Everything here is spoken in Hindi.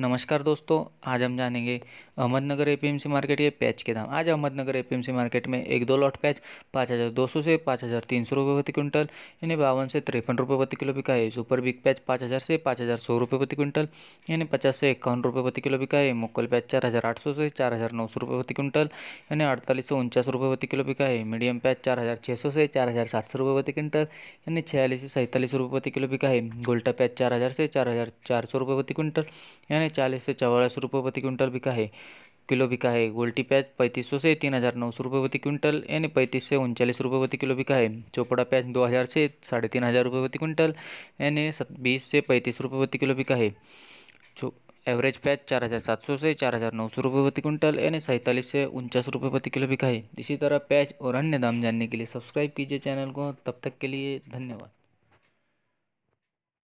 नमस्कार दोस्तों आज हम जानेंगे अहमदनगर एपीएमसी मार्केट के पैच के दाम आज अहमदनगर एपीएमसी मार्केट में एक दो लॉट पैच पाँच हज़ार दो सौ से पाँच हज़ार तीन सौ रुपये प्रति क्विंटल यानी बावन से तिरपन रुपये प्रति किलो बिका है सुपर बिग पैच पाँच हज़ार से पाँच हज़ार सौ रुपये प्रति क्विंटल यानी पचास से इक्यावन रुपये प्रति किलो बिका है मुक्कल पैच चार हज़ार आठ सौ से चार हज़ार नौ सौ रुपये प्रति क्विंटल यानी अड़तालीस से उनचास रुपये प्रति किलो बिका है मीडियम पैच चार हज़ार छः सौ से चार हज़ार सात सौ रुपये प्रति क्विंटल यानी छियालीस से सैंतालीस रुपये प्रति किलो बिका है गोल्टा पैच चार हज़ार से चार हज़ार चार सौ रुपये प्रति क्विंटल यानी ने चालीस से चौवालीस रुपये प्रति क्विंटल बिका है किलो बिका है गोल्टी प्याज पैंतीस सौ से तीन हज़ार नौ सौ रुपये प्रति क्विंटल यानी पैंतीस से उनचालीस रुपये प्रति किलो बिका है चोपड़ा प्याज दो हज़ार से साढ़े तीन हज़ार रुपये प्रति क्विंटल यानी बीस से पैंतीस रुपये प्रति किलो बिका है जो एवरेज प्याज चार हज़ार सात सौ से चार हज़ार नौ सौ रुपये प्रति क्विंटल यानी सैंतालीस से उनचास रुपये प्रति किलो बिका है इसी तरह प्याज और अन्य दाम जानने के लिए सब्सक्राइब कीजिए चैनल को तब तक के लिए धन्यवाद